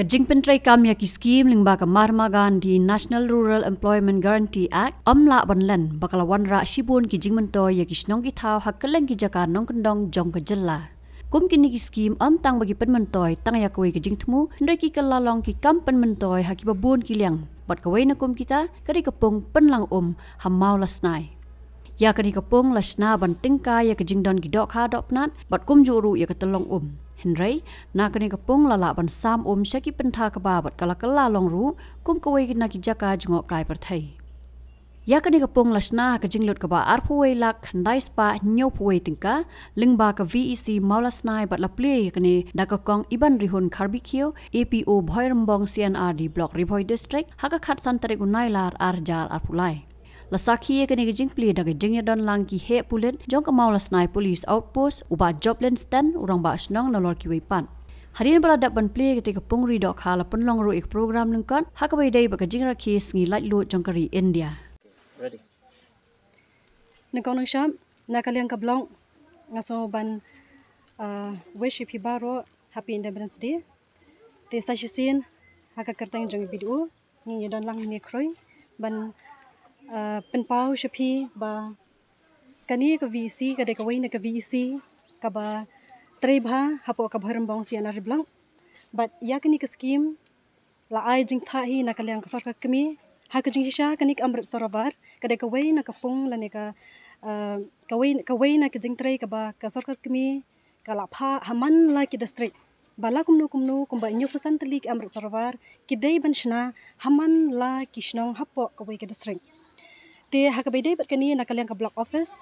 Kajing pentrai kam yaki skim lingba ke Marma Gandhi National Rural Employment Guarantee Act amla banlan bakal wanra shibun ki jing mento yaki snong ki thau hakkelang ki jaka nong kendong jong ke jella. Kum kini ki skim am tang bagi pen mentoi tang yak wei ke jing thmu ndai ki kalalong ki kam pen mentoi hakiba ki liang. Bat ke wei kita kari kepung penlang um hamau lasnai ya ka ni ka pong la shna ban ting ka ya ka jing don gi dok kha dop nat bat kum ju ru ya ka talong um hen rei na ka ni ka pong la la ban sam um sha ki pen tha ka ba bat kala kala long ru kum ko wei na ki ja ka jngo kai par thai ya ka ni ka pong la shna ka ha jing lut ka ba ar phu wei lak khandai spa nyo phu wei ting ka ling ba ka vec maula snai bat la ple ya ka ni da ka kong iban ri hun kharbi khio apo bhairambong cnrd block riboy district ha ka khat san tare gunai lar ar jar ar phulai la sakhi ye kene jing ple da ge jing don lang ki he pulen jong ka maula snai police outpost u ba joblen stan urang ba snong nalor ki wei hari ne balad ban ple ge te ka pungri do kha la pon long ro ek program ning kan ha ka bai dai ba ka ra khi sngi lai lo jong ka ri india ready ne kon sham na ka liang ka blong nga so ban a ah, worship hi ba ro happy independence day te sa shi sin ha ka kerteng jong bidu ni ye don lang ni khroi ban เป็นเป้าชพีบาก็นี่ก็วีซีก็เด็กวัยนี่ก็วีซีก็บาตรีบาฮับพวกกับเฮิร์มบองซีอันาริบลังบัดยากนี่ก็สกิมลาไอจิงท่าฮีนักเลี้ยงกสรกกมีฮักจิงฮิชากันนี่ก็อัมริบสรวาร์ก็เด็กวัยนี่ก็ฟงแล้วนี่ก็กวัยกวัยนี่ก็จิงตรีก็บากสรกกมีก็ลาพาฮัมันลากิดสตรีบาลากุมโนกุมโนกุมบัดยุคสันตลีกอัมริบสรวาร์กิดได้บัญชนาฮัมันลากิชนงฮับพวกกวัยกิดสตรี te hakabede bet kini nakal yang ke block office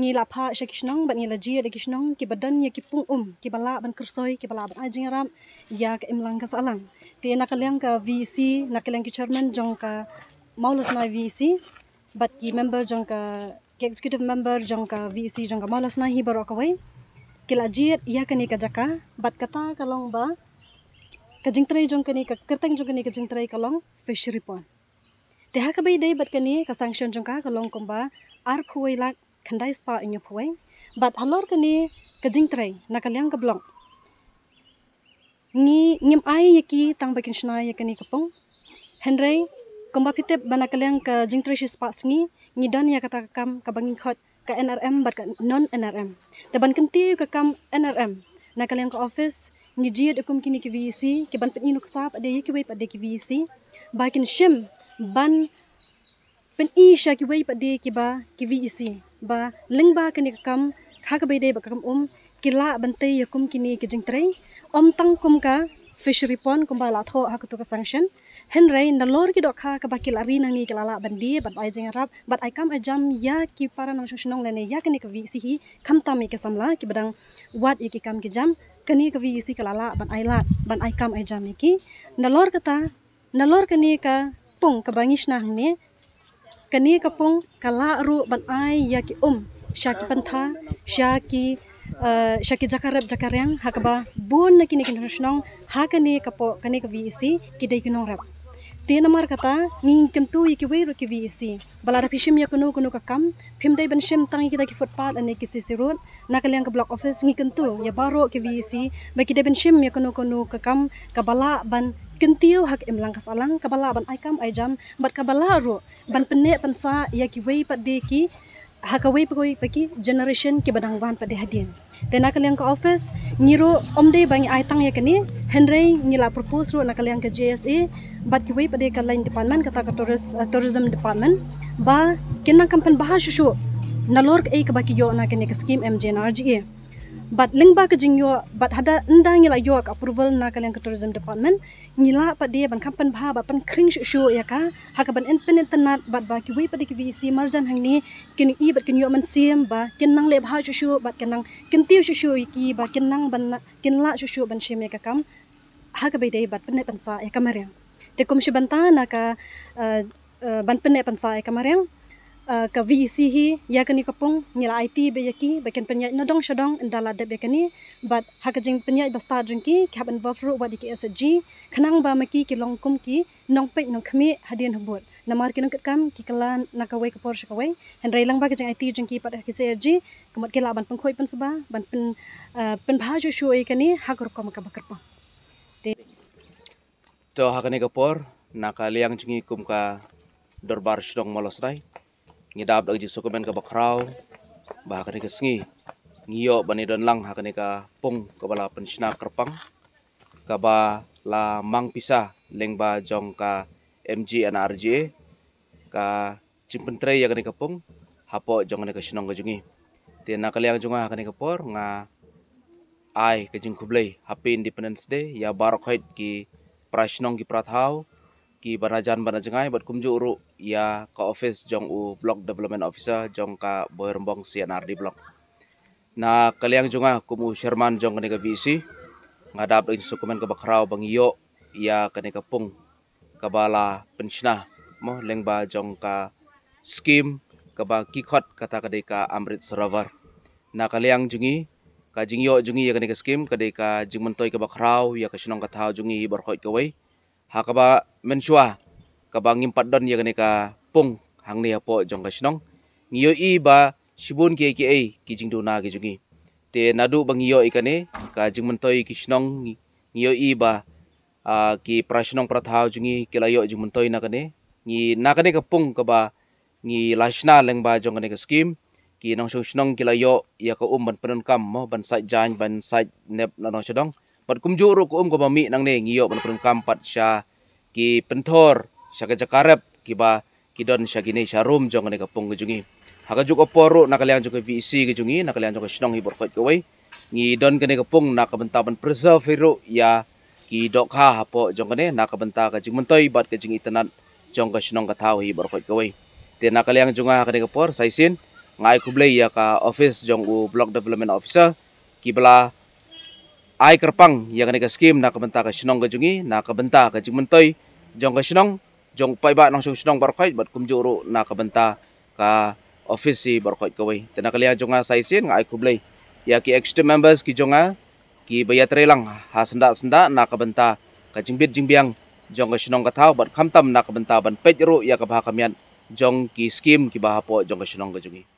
ni lapha shakishnong bet ni laji ada kishnong ki badan ya ki pung um ki bala ban kersoi ki bala ban ajing ram ya ke imlang ka salang te nakal yang ke vc nak yang ki chairman jong ka maulas na vc bet ki member jong ka ki executive member jong ka vc jong ka maulas na hi barok away ki laji ya kini ka jaka bet kata kalong ba kajing trai jong kini ka kerteng jong kini kajing trai kalong fishery pond Tehak bayi day bat kini kesanksian jengka jongka kalong kumba ar puwai lak kandai spa inyo puwai. Bat halor kini kajing trai nakalyang kablong. Ni ngim ai yaki tang bakin shna yakini kapong. Henry kumba bana banakalyang kajing trai shispa sini, ni don yakata kam kabangin khot ka NRM bat ka non NRM. Teban kenti yu kakam NRM nakalyang ka office ni jiyad akum kini ki VEC ki ban pat ada saap adeyi ki wai VEC. Bakin shim ban pen i sha ki wei pa de ki ba ki vi isi ba leng ba ka ni kam kha ka bai de ba ka kam om ki la ban te ya kum ki ni ki jing trei om tang kum ka fishery pond kum ba la tho ha ka tu ka sanction hen rei na lor ki do kha ka ba ki la ri na ni ki la la ban di ba ai jing rap but i come a jam ya ki para na shong shong le ne ya ka ni ka vi isi hi kham ta me ka sam la ki badang wat i ki kam ki jam ka ni ka vi isi ka la la ban ai la ban i come a jam ki na lor ka ta na lor ka ni ka kapung kabangis nah ni Kini kapung kala ru ban ai ya ki um sha pentha, pantha eh, sha jakarab jakarang hakaba bun na kini kinu shnong ha kani kapo kani ka vc ki dei kinu rap Tiada mar kata ni kentu iki wei ro isi, vi si ya kunu kunu kacam, kam day ben ban shem tang kita ki footpath ane ki sisi nak nakaliang ke block office ni kentu ya baru ki isi, bagi ba ki dai ya kunu kunu kacam, kam ka ban kentiu hak emlang kasalang alang ka bala ban ai kam ai jam ro ban pne pensa ya ki wei pat hakawi pegawai pagi generation ke badang wan pada hadin. Dan nak yang ke office ngiro omde bangi aitang ya kini Henry ngila propose ro nak yang ke JSA bat kiwi pada ke lain department kata ke eh, tourism department ba kena kampan bahasa syu nalor ke ke baki yo nak kini ke scheme MGNRGA but lingba ka jing yo but hada nda ngila yo ka approval na kaleng tourism department ngila pa de ban kampan bha ba pan kring shu shu ya ka ha ka ban infinite na but ba ki we pa de ki vc e marjan hang ni kin i but kin yo man cm ba kin nang le bha shu shu but kin nang kin ti shu shu i ki ba kin nang ban na kin la shu shu ban sheme ya ka kam ha ka be de but pan pan sa ya ka mare te kum shi ban ta na ka eh, eh, ban pan ne pan sa ya ka mare ka vi hi ya kani ka ni la it be yaki ba ken pen yai na dong sha dong la de be kani but ha ka jing pen yai ba sta jing ki kha ban va fro wa di ki s g khnang ba ma ki ki long kum ki nong pe nong khmi ha din ha bot kat kam ki kala na ka por sha hen rai lang ba ka jing it jing ki pa ki s g kum ki la ban pen khoi pen suba ban pen uh, pen ba jo shu e kani ha kom ka ba pa te to ha ka por na ka liang jing ki kum ka dorbar shdong molos dai ngidap lagi suku men ke bakrau bahkan ni ke sengi ngiyo bani don lang hak ni ka pung ke bala pensina kerpang ke mang pisah leng ba jong ka MG dan rj ka cimpentrei yang ni ka pung hapo jong ni ka sinong ke jungi ti na kaliang jung hak ni ke por nga ai ke jing kublei happy independence day ya barok hoit ki prashnong ki prathau ki Jengai banajengai kumju kumjuru ya ka office jong u block development officer jong ka berembong CNRD block na kaliang junga kumu sherman jong ka VC e ngadap lagi dokumen ke bakrau bang iyo ya ka ne kapung ka bala mo lengba jong ka scheme ka ba kikot kata ka ka amrit server na kaliang jungi ka jingyo jungi ya ka skim ka scheme ka de ka jingmentoi ka bakrau ya ka sinong ka thau jungi berhoit ka wei hakaba menchua kabangim paddon ye gane ka pung hangne ya po jong ka shnong ngiyo i ba shibun ke ke ei ki jingdu na ge jugi te nadu bangiyo ikane ka jingmun toy ki shnong ngiyo i ba a ki prashnong prathao jungi kilayo jingmun toy na kane ngi na kane ka pung ka ba ngi lashna lengba jong ka ne ka skim ki nong shong shnong kilayo ya ka umban panon kam mo ban sai jan ban sai nep na no shdong pat kumjuru ko um ko bami nang ne ngiyo ban pun kampat sya ki pentor sya ke jakarep ki ba ki don sya gine sya rum jong ne kapung gejungi haga juk oporo nakalian juk VC e gejungi nakalian juk snong hibor khoi ke wei ngi don kene kapung nak bentaban preserve hero ya ki dokha po jong ne nak benta ka jing mentoi bat ke jing itanat jong ka snong ka thau hibor khoi ke wei te nakalian junga kene kapor saisin ngai kublai ya ka office jong u block development officer kibla ay kerpang yang kena skim nak kebentak ke sinong kejungi nak kebentak ke jung jong ke sinong jong pai ba nong sinong bar bat kum juru nak kebentak ka office si bar kawai tena kelia jonga sai sin ngai ku blai ya ki extra members ki jonga ki bayat relang, ha senda senda nak kebentak ka jing bit jong ke sinong ka thau bat kham tam nak kebentak ban pej ya ka ba jong ki skim ki bahapo jong ke sinong kejungi